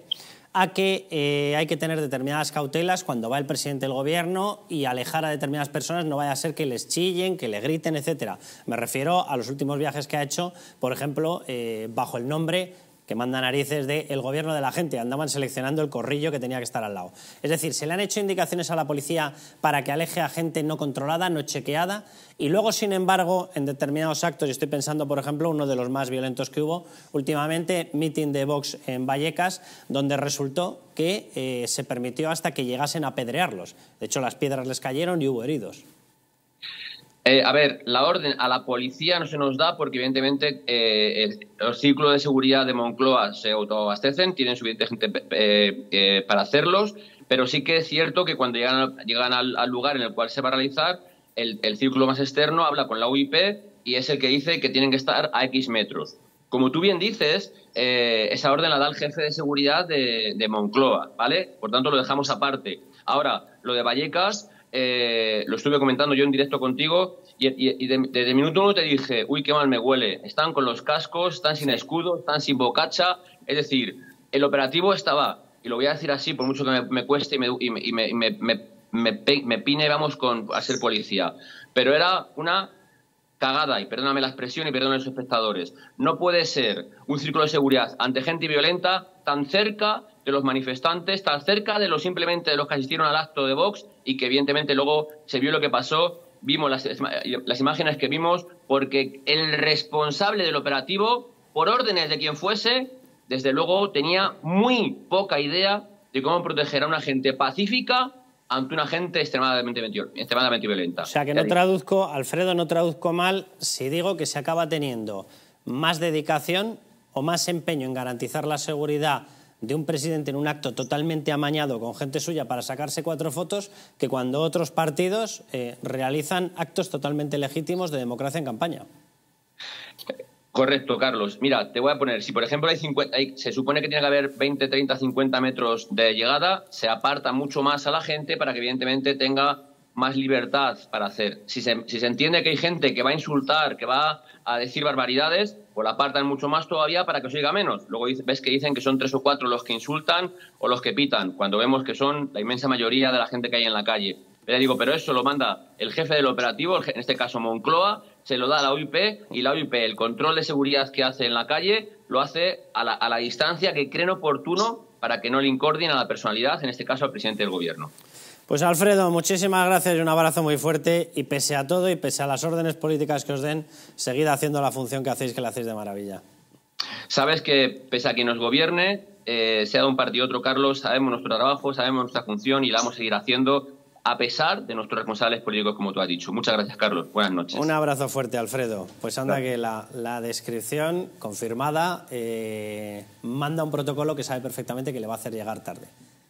a que eh, hay que tener determinadas cautelas cuando va el presidente del gobierno y alejar a determinadas personas, no vaya a ser que les chillen, que le griten, etc. Me refiero a los últimos viajes que ha hecho, por ejemplo, eh, bajo el nombre que manda narices del gobierno de la gente. Andaban seleccionando el corrillo que tenía que estar al lado. Es decir, se le han hecho indicaciones a la policía para que aleje a gente no controlada, no chequeada, y luego, sin embargo, en determinados actos, y estoy pensando, por ejemplo, uno de los más violentos que hubo últimamente, meeting de Vox en Vallecas, donde resultó que eh, se permitió hasta que llegasen a pedrearlos De hecho, las piedras les cayeron y hubo heridos. Eh, a ver, la orden a la policía no se nos da porque, evidentemente, eh, los círculos de seguridad de Moncloa se autoabastecen, tienen suficiente gente eh, para hacerlos, pero sí que es cierto que cuando llegan, llegan al, lugar en el cual se va a realizar, el, círculo más externo habla con la UIP y es el que dice que tienen que estar a X metros. Como tú bien dices, esa orden la da el jefe de seguridad de, de, Moncloa, ¿vale? Por tanto, lo dejamos aparte. Ahora, lo de Vallecas, eh, lo estuve comentando yo en directo contigo y, desde el minuto uno te dije, uy, qué mal me huele. Están con los cascos, están sin escudo, están sin bocacha. Es decir, el operativo estaba, y lo voy a decir así, por mucho que me, cueste y me, y me, me, me pine, vamos, con, a ser policía. Pero era una cagada, y perdóname la expresión y perdóname a los espectadores. No puede ser un círculo de seguridad ante gente violenta tan cerca de los manifestantes, tan cerca de los simplemente de los que asistieron al acto de Vox y que evidentemente luego se vio lo que pasó, vimos las, las imágenes que vimos, porque el responsable del operativo, por órdenes de quien fuese, desde luego tenía muy poca idea de cómo proteger a una gente pacífica ante una gente extremadamente, violenta. O sea que no traduzco, Alfredo, no traduzco mal si digo que se acaba teniendo más dedicación o más empeño en garantizar la seguridad de un presidente en un acto totalmente amañado con gente suya para sacarse cuatro fotos que cuando otros partidos eh, realizan actos totalmente legítimos de democracia en campaña. Correcto, Carlos. Mira, te voy a poner, si por ejemplo hay 50, se supone que tiene que haber 20, 30, 50 metros de llegada, se aparta mucho más a la gente para que evidentemente tenga más libertad para hacer. Si se, entiende que hay gente que va a insultar, que va a decir barbaridades, pues la apartan mucho más todavía para que os oiga menos. Luego ves que dicen que son tres o cuatro los que insultan o los que pitan, cuando vemos que son la inmensa mayoría de la gente que hay en la calle. digo, pero eso lo manda el jefe del operativo, en este caso Moncloa, se lo da a la OIP y la OIP, el control de seguridad que hace en la calle, lo hace a la, distancia que creen oportuno para que no le incordien a la personalidad, en este caso al presidente del gobierno. Pues Alfredo, muchísimas gracias y un abrazo muy fuerte. Y pese a todo y pese a las órdenes políticas que os den, seguid haciendo la función que hacéis, que la hacéis de maravilla. Sabes que pese a quien nos gobierne, eh, sea de un partido u otro, Carlos, sabemos nuestro trabajo, sabemos nuestra función y la vamos a seguir haciendo a pesar de nuestros responsables políticos, como tú has dicho. Muchas gracias, Carlos. Buenas noches. Un abrazo fuerte, Alfredo. Pues anda que la, descripción confirmada eh, manda un protocolo que sabe perfectamente que le va a hacer llegar tarde.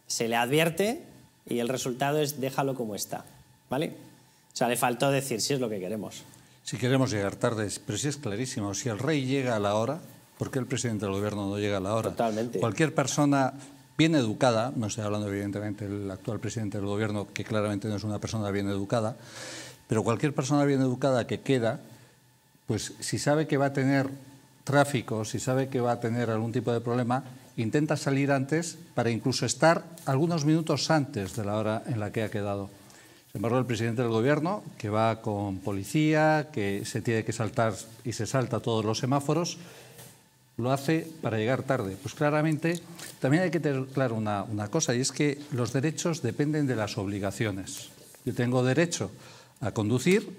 Se le advierte y el resultado es déjalo como está. ¿Vale? O sea, le faltó decir si es lo que queremos. Si queremos llegar tarde, pero si es clarísimo, si el rey llega a la hora, ¿por qué el presidente del gobierno no llega a la hora? Totalmente. Cualquier persona bien educada, no estoy hablando evidentemente del actual presidente del gobierno, que claramente no es una persona bien educada, pero cualquier persona bien educada que queda, pues si sabe que va a tener tráfico, si sabe que va a tener algún tipo de problema, intenta salir antes para incluso estar algunos minutos antes de la hora en la que ha quedado. Sin embargo, el presidente del gobierno, que va con policía, que se tiene que saltar y se salta todos los semáforos, lo hace para llegar tarde. Pues claramente también hay que tener claro una, una cosa y es que los derechos dependen de las obligaciones. Yo tengo derecho a conducir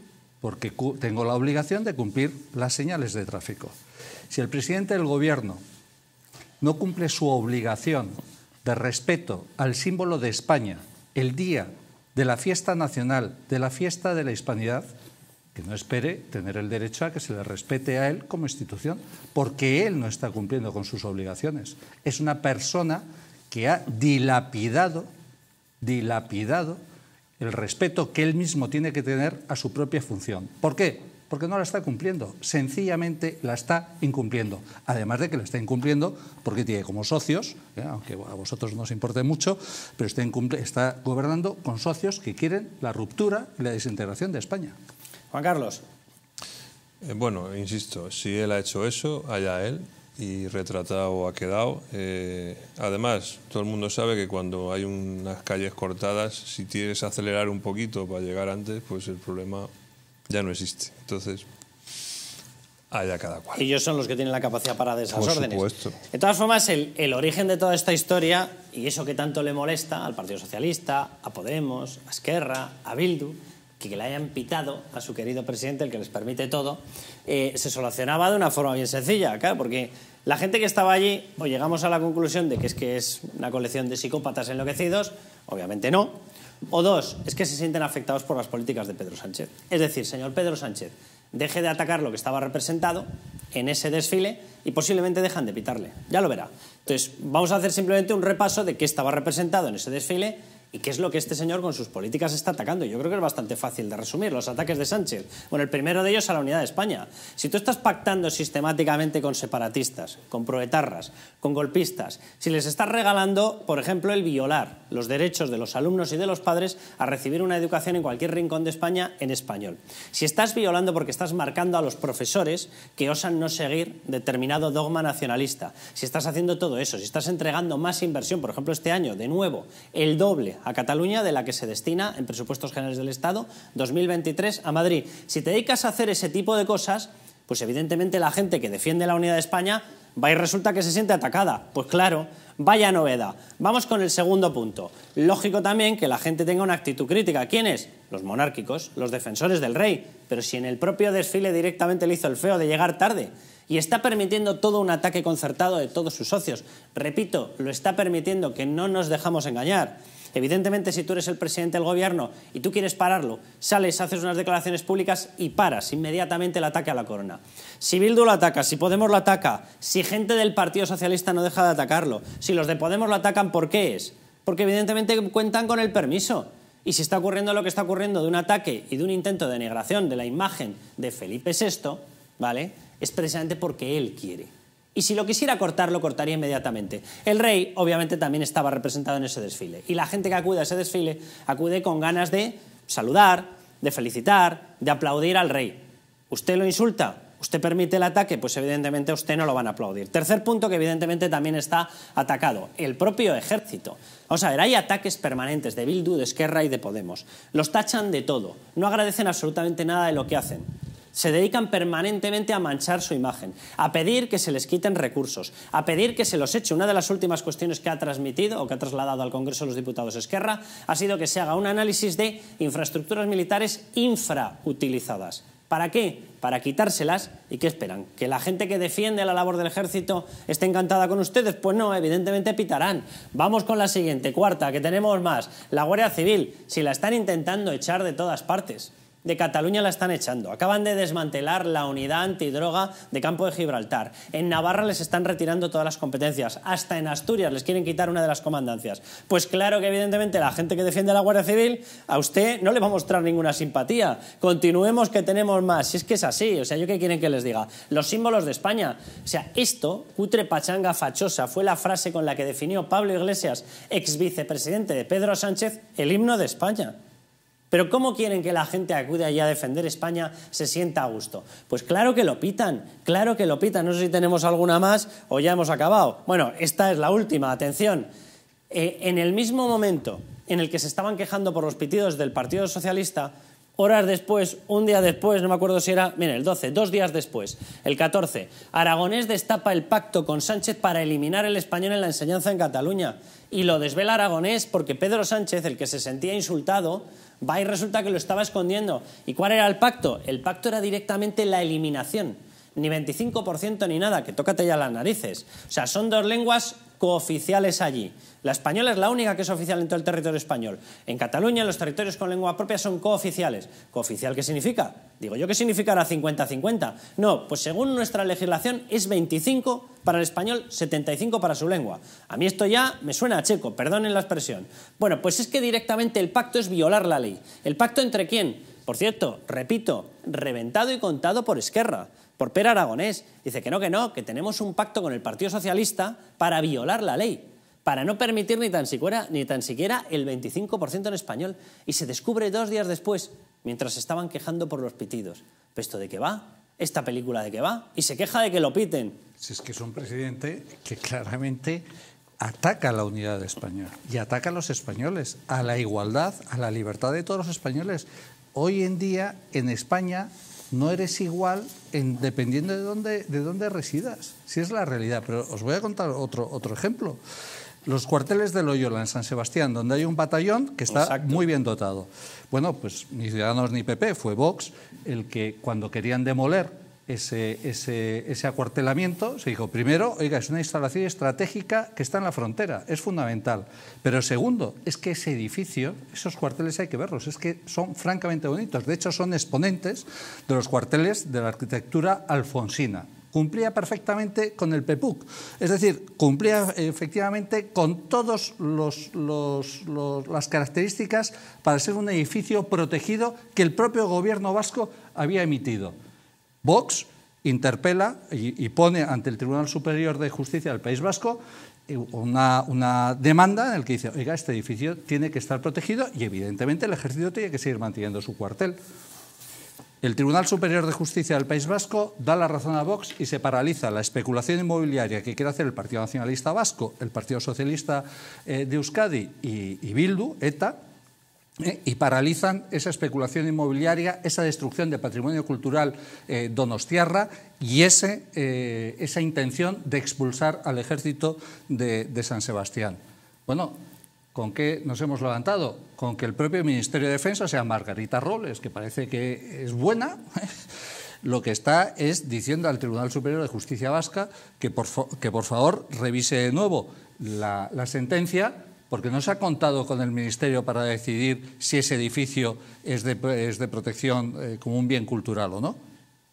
porque tengo la obligación de cumplir las señales de tráfico. Si el presidente del gobierno no cumple su obligación de respeto al símbolo de España el día de la fiesta nacional, de la fiesta de la hispanidad, que no espere tener el derecho a que se le respete a él como institución, porque él no está cumpliendo con sus obligaciones. Es una persona que ha dilapidado, dilapidado el respeto que él mismo tiene que tener a su propia función. ¿Por qué? Porque no la está cumpliendo, sencillamente la está incumpliendo. Además de que la está incumpliendo porque tiene como socios, ¿eh? aunque a vosotros no os importe mucho, pero está, está gobernando con socios que quieren la ruptura y la desintegración de España. Juan Carlos. Eh, bueno, insisto, si él ha hecho eso, allá él, y retratado ha quedado. Eh, además, todo el mundo sabe que cuando hay unas calles cortadas, si tienes que acelerar un poquito para llegar antes, pues el problema ya no existe. Entonces, allá cada cual. Ellos son los que tienen la capacidad para desordenar. esas Por Supuesto. De todas formas, el, el, origen de toda esta historia, y eso que tanto le molesta al Partido Socialista, a Podemos, a Esquerra, a Bildu, que le hayan pitado a su querido presidente, el que les permite todo, eh, se solucionaba de una forma bien sencilla, claro, porque la gente que estaba allí, o llegamos a la conclusión de que es que es una colección de psicópatas enloquecidos, obviamente no, o dos, es que se sienten afectados por las políticas de Pedro Sánchez. Es decir, señor Pedro Sánchez, deje de atacar lo que estaba representado en ese desfile y posiblemente dejan de pitarle, ya lo verá. Entonces, vamos a hacer simplemente un repaso de qué estaba representado en ese desfile ¿Y qué es lo que este señor con sus políticas está atacando? Yo creo que es bastante fácil de resumir los ataques de Sánchez. Bueno, el primero de ellos a la unidad de España. Si tú estás pactando sistemáticamente con separatistas, con proetarras, con golpistas, si les estás regalando, por ejemplo, el violar los derechos de los alumnos y de los padres a recibir una educación en cualquier rincón de España en español. Si estás violando porque estás marcando a los profesores que osan no seguir determinado dogma nacionalista, si estás haciendo todo eso, si estás entregando más inversión, por ejemplo, este año, de nuevo, el doble a Cataluña de la que se destina en presupuestos generales del Estado 2023 a Madrid. Si te dedicas a hacer ese tipo de cosas, pues evidentemente la gente que defiende la unidad de España va y resulta que se siente atacada. Pues claro, vaya novedad. Vamos con el segundo punto. Lógico también que la gente tenga una actitud crítica. ¿Quiénes? Los monárquicos, los defensores del rey. Pero si en el propio desfile directamente le hizo el feo de llegar tarde y está permitiendo todo un ataque concertado de todos sus socios. Repito, lo está permitiendo, que no nos dejamos engañar. Evidentemente, si tú eres el presidente del gobierno y tú quieres pararlo, sales, haces unas declaraciones públicas y paras inmediatamente el ataque a la corona. Si Bildu lo ataca, si Podemos lo ataca, si gente del Partido Socialista no deja de atacarlo, si los de Podemos lo atacan, ¿por qué es? Porque evidentemente cuentan con el permiso. Y si está ocurriendo lo que está ocurriendo de un ataque y de un intento de negación de la imagen de Felipe VI, ¿vale? Es precisamente porque él quiere. Y si lo quisiera cortar, lo cortaría inmediatamente. El rey, obviamente, también estaba representado en ese desfile. Y la gente que acude a ese desfile acude con ganas de saludar, de felicitar, de aplaudir al rey. ¿Usted lo insulta? ¿Usted permite el ataque? Pues evidentemente usted no lo van a aplaudir. Tercer punto que evidentemente también está atacado, el propio ejército. Vamos a ver, hay ataques permanentes de Bildu, de Esquerra y de Podemos. Los tachan de todo, no agradecen absolutamente nada de lo que hacen se dedican permanentemente a manchar su imagen, a pedir que se les quiten recursos, a pedir que se los eche. Una de las últimas cuestiones que ha transmitido o que ha trasladado al Congreso de los Diputados Esquerra ha sido que se haga un análisis de infraestructuras militares infrautilizadas. ¿Para qué? Para quitárselas. ¿Y qué esperan? ¿Que la gente que defiende la labor del ejército esté encantada con ustedes? Pues no, evidentemente pitarán. Vamos con la siguiente, cuarta, que tenemos más. La Guardia Civil, si la están intentando echar de todas partes de Cataluña la están echando. Acaban de desmantelar la unidad antidroga de Campo de Gibraltar. En Navarra les están retirando todas las competencias. Hasta en Asturias les quieren quitar una de las comandancias. Pues claro que evidentemente la gente que defiende la Guardia Civil a usted no le va a mostrar ninguna simpatía. Continuemos que tenemos más. Si es que es así, o sea, ¿yo qué quieren que les diga? Los símbolos de España. O sea, esto, cutre pachanga fachosa, fue la frase con la que definió Pablo Iglesias, ex vicepresidente de Pedro Sánchez, el himno de España. Pero ¿cómo quieren que la gente acude allí a defender España se sienta a gusto? Pues claro que lo pitan, claro que lo pitan. No sé si tenemos alguna más o ya hemos acabado. Bueno, esta es la última, atención. Eh, en el mismo momento en el que se estaban quejando por los pitidos del Partido Socialista, horas después, un día después, no me acuerdo si era, Mira, el 12, dos días después, el 14, Aragonés destapa el pacto con Sánchez para eliminar el español en la enseñanza en Cataluña. Y lo desvela Aragonés porque Pedro Sánchez, el que se sentía insultado, va y resulta que lo estaba escondiendo. ¿Y cuál era el pacto? El pacto era directamente la eliminación. Ni 25% ni nada, que tócate ya las narices. O sea, son dos lenguas cooficiales allí. La española es la única que es oficial en todo el territorio español. En Cataluña los territorios con lengua propia son cooficiales. ¿Cooficial qué significa? Digo yo qué significará 50-50. No, pues según nuestra legislación es 25 para el español, 75 para su lengua. A mí esto ya me suena a checo, perdonen la expresión. Bueno, pues es que directamente el pacto es violar la ley. ¿El pacto entre quién? Por cierto, repito, reventado y contado por Esquerra por Per Aragonés. Dice que no, que no, que tenemos un pacto con el Partido Socialista para violar la ley, para no permitir ni tan siquiera, ni tan siquiera el 25% en español. Y se descubre dos días después, mientras estaban quejando por los pitidos. ¿Pero esto de qué va? ¿Esta película de qué va? Y se queja de que lo piten. Si es que es un presidente que claramente ataca a la unidad de España y ataca a los españoles, a la igualdad, a la libertad de todos los españoles. Hoy en día en España no eres igual dependiendo de dónde, de dónde residas. Si es la realidad, pero os voy a contar otro, otro ejemplo. Los cuarteles de Loyola en San Sebastián, donde hay un batallón que está muy bien dotado. Bueno, pues ni Ciudadanos ni PP, fue Vox el que cuando querían demoler ese, acuartelamiento, se dijo, primero, oiga, es una instalación estratégica que está en la frontera, es fundamental. Pero segundo, es que ese edificio, esos cuarteles hay que verlos, es que son francamente bonitos. De hecho, son exponentes de los cuarteles de la arquitectura alfonsina. Cumplía perfectamente con el PEPUC, es decir, cumplía eh, efectivamente con todas las características para ser un edificio protegido que el propio gobierno vasco había emitido. Vox interpela y, pone ante el Tribunal Superior de Justicia del País Vasco eh, una, demanda en la que dice, oiga, este edificio tiene que estar protegido y evidentemente el ejército tiene que seguir manteniendo su cuartel. El Tribunal Superior de Justicia del País Vasco da la razón a Vox y se paraliza la especulación inmobiliaria que quiere hacer el Partido Nacionalista Vasco, el Partido Socialista eh, de Euskadi y Bildu, ETA, ¿eh? y paralizan esa especulación inmobiliaria, esa destrucción de patrimonio cultural eh, donostiarra y eh, esa intención de expulsar al ejército de, San Sebastián. Bueno, ¿con qué nos hemos levantado? Con que el propio Ministerio de Defensa sea Margarita Robles, que parece que es buena. Lo que está es diciendo al Tribunal Superior de Justicia Vasca que por, favor revise de nuevo la sentencia porque no se ha contado con el Ministerio para decidir si ese edificio es de, protección eh, como un bien cultural o no.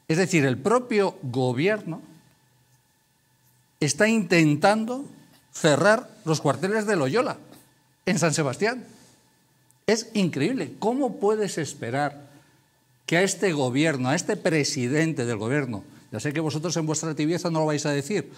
Es decir, el propio gobierno está intentando cerrar los cuarteles de Loyola en San Sebastián. Es increíble. ¿Cómo puedes esperar que a este gobierno, a este presidente del gobierno, ya sé que vosotros en vuestra tibieza no lo vais a decir,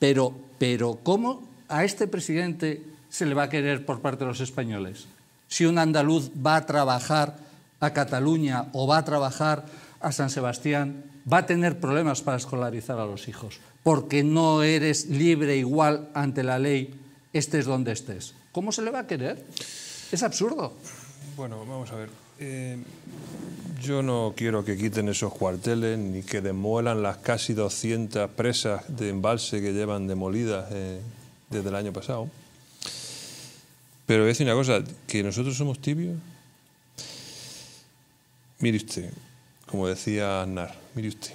pero, pero ¿cómo a este presidente se le va a querer por parte de los españoles. Si un andaluz va a trabajar a Cataluña o va a trabajar a San Sebastián, va a tener problemas para escolarizar a los hijos, porque no eres libre e igual ante la ley, estés donde estés. ¿Cómo se le va a querer? Es absurdo. Bueno, vamos a ver. Eh, yo no quiero que quiten esos cuarteles ni que demuelan las casi 200 presas de embalse que llevan demolidas eh, desde el año pasado. Pero voy a decir una cosa, que nosotros somos tibios. Mire usted, como decía Aznar, mire usted.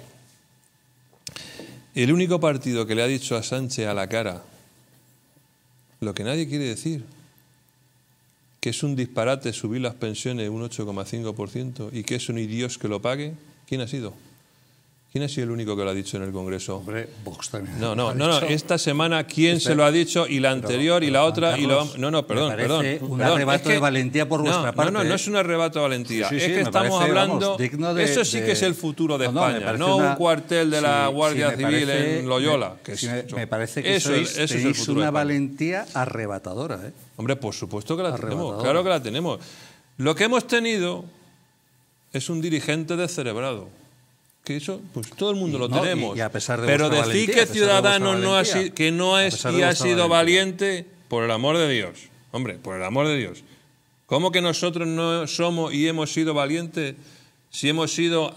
El único partido que le ha dicho a Sánchez a la cara lo que nadie quiere decir, que es un disparate subir las pensiones un 8,5% y que es un idiota que lo pague, ¿quién ha sido? ¿Quién ha sido el único que lo ha dicho en el Congreso? Hombre, Vox No, no, no, esta semana quién este- se lo ha dicho y la anterior y la otra no, no, perdón, perdón. Un arrebato de valentía por vuestra parte. No, no, no es un arrebato de valentía. es que estamos hablando eso sí que es el futuro de España, no, un cuartel de la Guardia Civil en Loyola. Que me, parece que eso, es, una valentía arrebatadora. ¿eh? Hombre, por supuesto que la tenemos, claro que la tenemos. Lo que hemos tenido es un dirigente descerebrado que eso pues todo el mundo lo tenemos. pero decir que ciudadano no ha que no ha sido valiente, por el amor de Dios, hombre, por el amor de Dios. ¿Cómo que nosotros no somos y hemos sido valientes si hemos sido...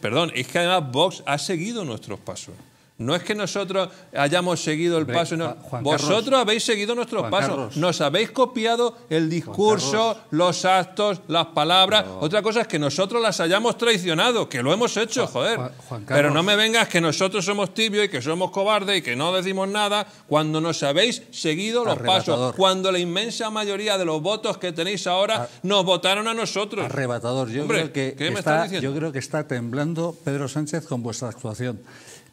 perdón, es que además Vox ha seguido nuestros pasos. No es que nosotros hayamos seguido el paso. Vosotros habéis seguido nuestros pasos. Nos habéis copiado el discurso, los actos, las palabras. Otra cosa es que nosotros las hayamos traicionado, que lo hemos hecho, joder. Pero no me vengas que nosotros somos tibios y que somos cobardes y que no decimos nada cuando nos habéis seguido los pasos. Cuando la inmensa mayoría de los votos que tenéis ahora nos votaron a nosotros. Arrebatador. Yo, creo que yo creo que está temblando Pedro Sánchez con vuestra actuación.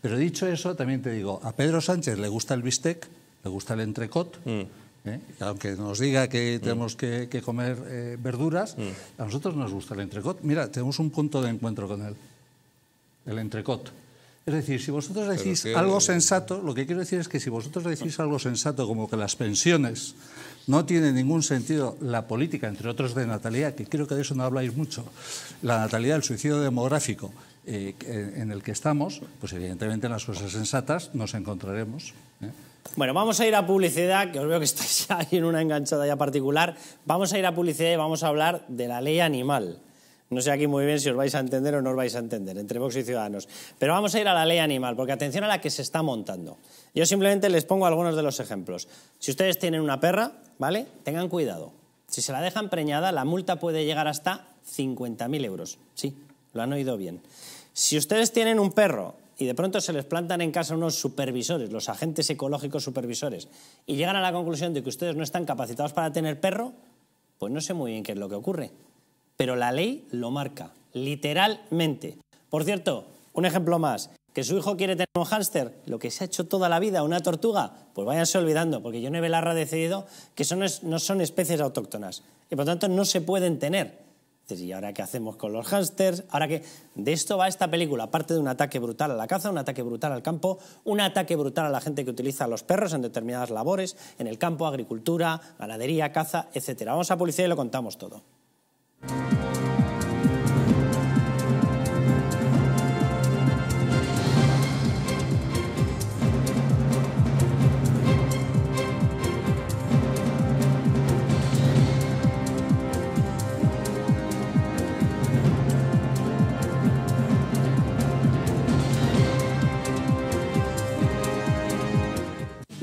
Pero dicho eso, también te digo, a Pedro Sánchez le gusta el bistec, le gusta el entrecot. Mm. ¿eh? aunque nos diga que mm. tenemos que, comer eh, verduras, mm. a nosotros nos gusta el entrecot. Mira, tenemos un punto de encuentro con él, el entrecot. Es decir, si vosotros decís algo sensato, lo que quiero decir es que si vosotros decís algo sensato como que las pensiones no tienen ningún sentido, la política, entre otros de natalidad, que creo que de eso no habláis mucho, la natalidad, el suicidio demográfico, eh, eh, en el que estamos, pues evidentemente en las cosas sensatas nos encontraremos. ¿eh? Bueno, vamos a ir a publicidad, que os veo que estáis ahí en una enganchada ya particular. Vamos a ir a publicidad y vamos a hablar de la ley animal. No sé aquí muy bien si os vais a entender o no os vais a entender, entre Vox y Ciudadanos. Pero vamos a ir a la ley animal, porque atención a la que se está montando. Yo simplemente les pongo algunos de los ejemplos. Si ustedes tienen una perra, ¿vale? Tengan cuidado. Si se la dejan preñada, la multa puede llegar hasta 50.000 euros. Sí, lo han oído bien. Si ustedes tienen un perro y de pronto se les plantan en casa unos supervisores, los agentes ecológicos supervisores, y llegan a la conclusión de que ustedes no están capacitados para tener perro, pues no sé muy bien qué es lo que ocurre. Pero la ley lo marca, literalmente. Por cierto, un ejemplo más. ¿Que su hijo quiere tener un hámster? Lo que se ha hecho toda la vida, una tortuga, pues váyanse olvidando, porque yo Belarra ha decidido que no son especies autóctonas y por tanto no se pueden tener. ¿y ahora qué hacemos con los hámsters? Ahora que de esto va esta película, aparte de un ataque brutal a la caza, un ataque brutal al campo, un ataque brutal a la gente que utiliza a los perros en determinadas labores, en el campo, agricultura, ganadería, caza, etc. Vamos a policía y lo contamos todo.